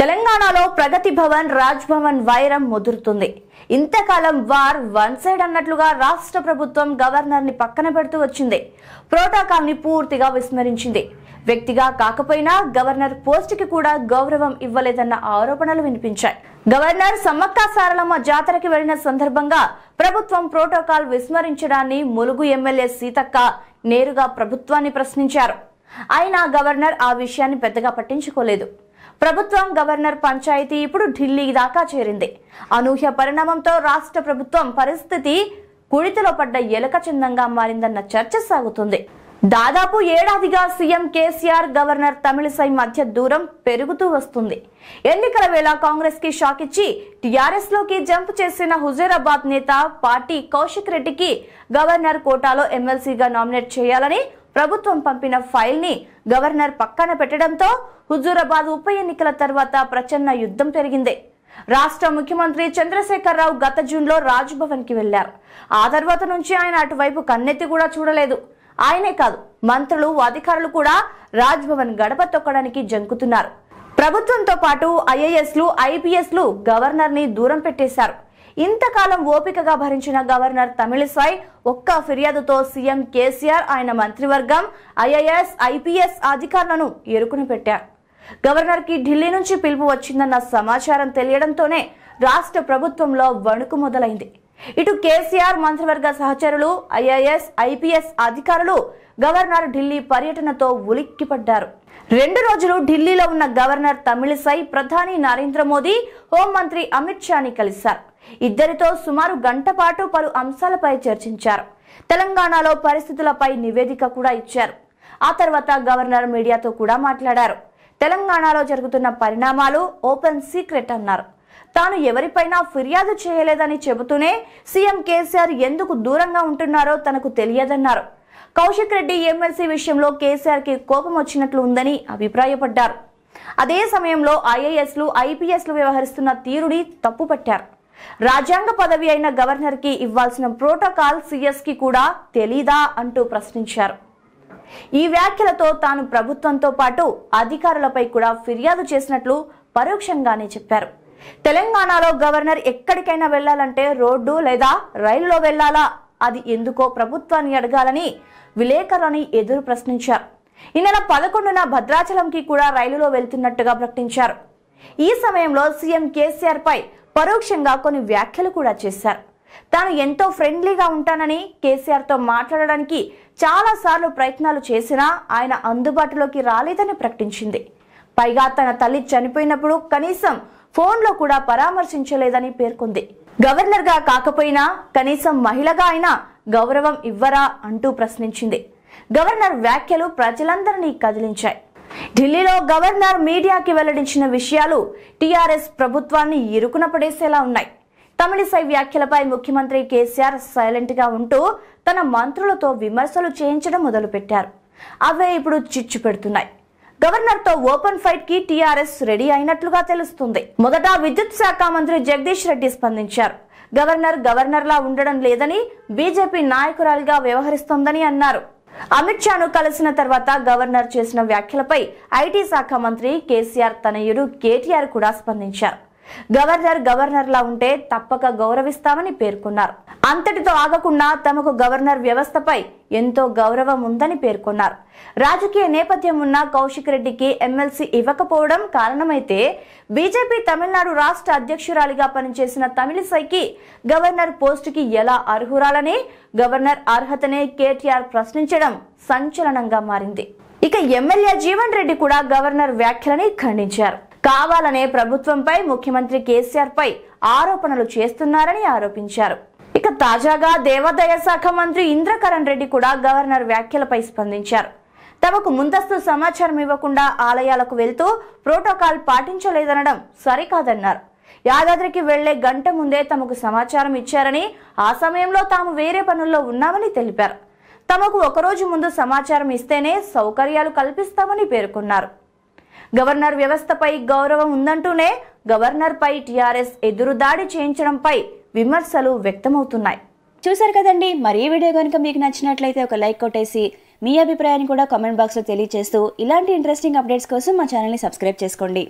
తెలంగాణలో ప్రగతి భవన్ రాజ్ భవన్ వైరం ముదురుతుంది ఇంతకాలం వార్ వన్ సైడ్ అన్నట్లుగా రాష్ట్ర ప్రభుత్వం గవర్నర్ని పక్కన పెడుతూ వచ్చింది ప్రోటోకాల్ ని పూర్తిగా విస్మరించింది వ్యక్తిగా కాకపోయినా గవర్నర్ కి కూడా గౌరవం ఇవ్వలేదన్న ఆరోపణలు వినిపించాయి గవర్నర్ సమ్మక్క సారలమ్మ జాతరకి వెళ్లిన సందర్భంగా ప్రభుత్వం ప్రోటోకాల్ విస్మరించడాన్ని ములుగు ఎమ్మెల్యే సీతక్క నేరుగా ప్రభుత్వాన్ని ప్రశ్నించారు అయినా గవర్నర్ ఆ విషయాన్ని పెద్దగా పట్టించుకోలేదు ప్రభుత్వం గవర్నర్ పంచాయతీ ఇప్పుడు ఢిల్లీ దాకా చేరింది అనూహ్య పరిణామంతో రాష్ట్ర ప్రభుత్వం పరిస్థితి కుడితిలో పడ్డ ఎలక చిందంగా మారిందన్న చర్చ సాగుతుంది దాదాపు ఏడాదిగా సీఎం కేసీఆర్ గవర్నర్ తమిళసై మధ్య దూరం పెరుగుతూ వస్తుంది ఎన్నికల వేళ కాంగ్రెస్ కి షాక్ ఇచ్చి టిఆర్ఎస్ లోకి జంప్ చేసిన హుజూరాబాద్ నేత పార్టీ కౌశిక్ రెడ్డికి గవర్నర్ కోటాలో ఎమ్మెల్సీగా నామినేట్ చేయాలని ప్రభుత్వం పంపిన ఫైల్ని గవర్నర్ పక్కన పెట్టడంతో హుజూరాబాద్ ఉప ఎన్నికల తర్వాత ప్రచన్న యుద్ధం పెరిగింది రాష్ట్ర ముఖ్యమంత్రి చంద్రశేఖరరావు గత జూన్లో రాజ్భవన్కి వెళ్లారు ఆ తర్వాత నుంచి ఆయన అటువైపు కన్నెత్తి కూడా చూడలేదు ఆయనే కాదు మంత్రులు అధికారులు కూడా రాజ్భవన్ గడప తొక్కడానికి జంకుతున్నారు ప్రభుత్వంతో పాటు ఐఏఎస్లు ఐపీఎస్లు గవర్నర్ని దూరం పెట్టేశారు ఇంతకాలం ఓపికగా భరించిన గవర్నర్ తమిళిసై ఒక్క ఫిర్యాదుతో సీఎం కేసీఆర్ ఆయన మంత్రివర్గం ఐఏఎస్ ఐపీఎస్ అధికారులను ఎరుకున పెట్టారు గవర్నర్ కి ఢిల్లీ నుంచి పిలుపు వచ్చిందన్న సమాచారం తెలియడంతోనే రాష్ట్ర ప్రభుత్వంలో వణుకు మొదలైంది ఇటు కేసీఆర్ మంత్రివర్గ సహచరులు ఐఏఎస్ ఐపీఎస్ అధికారులు గవర్నర్ ఢిల్లీ పర్యటనతో ఉలిక్కిపడ్డారు రెండు రోజులు ఢిల్లీలో ఉన్న గవర్నర్ తమిళిసై ప్రధాని నరేంద్ర మోదీ హోంమంత్రి అమిత్ షాని కలిశారు ఇద్దరితో సుమారు గంట పాటు పలు అంశాలపై చర్చించారు తెలంగాణలో పరిస్థితులపై నివేదిక కూడా ఇచ్చారు ఆ తర్వాత గవర్నర్ మీడియాతో కూడా మాట్లాడారు తెలంగాణలో జరుగుతున్న పరిణామాలు ఓపెన్ సీక్రెట్ అన్నారు తాను ఎవరిపైనా ఫిర్యాదు చేయలేదని చెబుతూనే సీఎం కేసీఆర్ ఎందుకు దూరంగా ఉంటున్నారో తనకు తెలియదన్నారు కౌశిక్ రెడ్డి ఎమ్మెల్సీ విషయంలో కేసీఆర్కి కోపం వచ్చినట్లు ఉందని అభిప్రాయపడ్డారు అదే సమయంలో ఐఏఎస్లు ఐపీఎస్లు వ్యవహరిస్తున్న తీరుని తప్పుపట్టారు రాజ్యాంగ పదవి అయిన గవర్నర్కి ఇవ్వాల్సిన ప్రోటోకాల్ సిఎస్కి కూడా తెలీదా అంటూ ప్రశ్నించారు ఈ వ్యాఖ్యలతో తాను ప్రభుత్వంతో పాటు అధికారులపై కూడా ఫిర్యాదు చేసినట్లు పరోక్షంగానే చెప్పారు తెలంగాణలో గవర్నర్ ఎక్కడికైనా వెళ్లాలంటే రోడ్డు లేదా రైలులో వెళ్లాలా అది ఎందుకో ప్రభుత్వాన్ని అడగాలని విలేకరుని ఎదురు ప్రశ్నించారు ఈ నెల పదకొండున భద్రాచలంకి కూడా రైలులో వెళ్తున్నట్టుగా ప్రకటించారు ఈ సమయంలో సీఎం కేసీఆర్ పై పరోక్షంగా కొన్ని వ్యాఖ్యలు కూడా చేశారు తాను ఎంతో ఫ్రెండ్లీగా ఉంటానని కేసీఆర్తో మాట్లాడడానికి చాలాసార్లు ప్రయత్నాలు చేసినా ఆయన అందుబాటులోకి రాలేదని ప్రకటించింది పైగా తన తల్లి చనిపోయినప్పుడు కనీసం ఫోన్లో కూడా పరామర్శించలేదని పేర్కొంది గవర్నర్గా కాకపోయినా కనీసం మహిళగా అయినా గౌరవం ఇవ్వరా అంటూ ప్రశ్నించింది గవర్నర్ వ్యాఖ్యలు ప్రజలందరినీ కదిలించాయి ఢిల్లీలో గవర్నర్ మీడియాకి వెల్లడించిన విషయాలు టీఆర్ఎస్ ప్రభుత్వాన్ని ఇరుకున పడేసేలా ఉన్నాయి తమిళిసై వ్యాఖ్యలపై ముఖ్యమంత్రి కేసీఆర్ సైలెంట్గా ఉంటూ తన మంత్రులతో విమర్శలు చేయించడం మొదలుపెట్టారు అవే ఇప్పుడు చిచ్చు పెడుతున్నాయి గవర్నర్ తో ఓపెన్ ఫైట్ కి టీఆర్ఎస్ రెడీ అయినట్లుగా తెలుస్తుంది మొదట విద్యుత్ శాఖ మంత్రి జగదీష్ రెడ్డి స్పందించారు గవర్నర్ గవర్నర్లా ఉండడం లేదని బీజేపీ నాయకురాలిగా వ్యవహరిస్తోందని అన్నారు అమిత్ షాను కలిసిన తర్వాత గవర్నర్ చేసిన వ్యాఖ్యలపై ఐటీ శాఖ మంత్రి కేసీఆర్ తనయుడు కేటీఆర్ కూడా స్పందించారు గవర్నర్ గవర్నర్లా ఉంటే తప్పక గౌరవిస్తామని పేర్కొన్నారు అంతటితో ఆగకుండా తమకు గవర్నర్ వ్యవస్థపై ఎంతో గౌరవం ఉందని పేర్కొన్నారు రాజకీయ నేపథ్యం ఉన్న కౌశిక్ రెడ్డికి ఎమ్మెల్సీ ఇవ్వకపోవడం కారణమైతే బీజేపీ తమిళనాడు రాష్ట్ర అధ్యక్షురాలిగా పనిచేసిన తమిళిసైకి గవర్నర్ పోస్టుకి ఎలా అర్హురాలని గవర్నర్ అర్హతనే కేటీఆర్ ప్రశ్నించడం సంచలనంగా మారింది ఇక ఎమ్మెల్యే జీవన్ రెడ్డి కూడా గవర్నర్ వ్యాఖ్యలని ఖండించారు కావాలనే ప్రభుత్వంపై ముఖ్యమంత్రి కేసీఆర్ పై ఆరోపణలు చేస్తున్నారని ఆరోపించారు ఇక తాజాగా దేవాదాయ శాఖ మంత్రి ఇంద్రకరణ్ రెడ్డి కూడా గవర్నర్ వ్యాఖ్యలపై స్పందించారు తమకు ముందస్తు సమాచారం ఇవ్వకుండా ఆలయాలకు వెళ్తూ ప్రోటోకాల్ పాటించలేదనడం సరికాదన్నారు యాదాద్రికి వెళ్లే గంట ముందే తమకు సమాచారం ఇచ్చారని ఆ సమయంలో తాము వేరే పనుల్లో ఉన్నామని తెలిపారు తమకు ఒకరోజు ముందు సమాచారం ఇస్తేనే సౌకర్యాలు కల్పిస్తామని పేర్కొన్నారు గవర్నర్ వ్యవస్థపై గౌరవం ఉందంటూనే గవర్నర్పై టీఆర్ఎస్ ఎదురుదాడి చేయించడంపై విమర్శలు వ్యక్తమవుతున్నాయి చూశారు కదండి మరి వీడియో కనుక మీకు నచ్చినట్లయితే ఒక లైక్ కొట్టేసి మీ అభిప్రాయాన్ని కూడా కామెంట్ బాక్స్లో తెలియజేస్తూ ఇలాంటి ఇంట్రెస్టింగ్ అప్డేట్స్ కోసం మా ఛానల్ని సబ్స్క్రైబ్ చేసుకోండి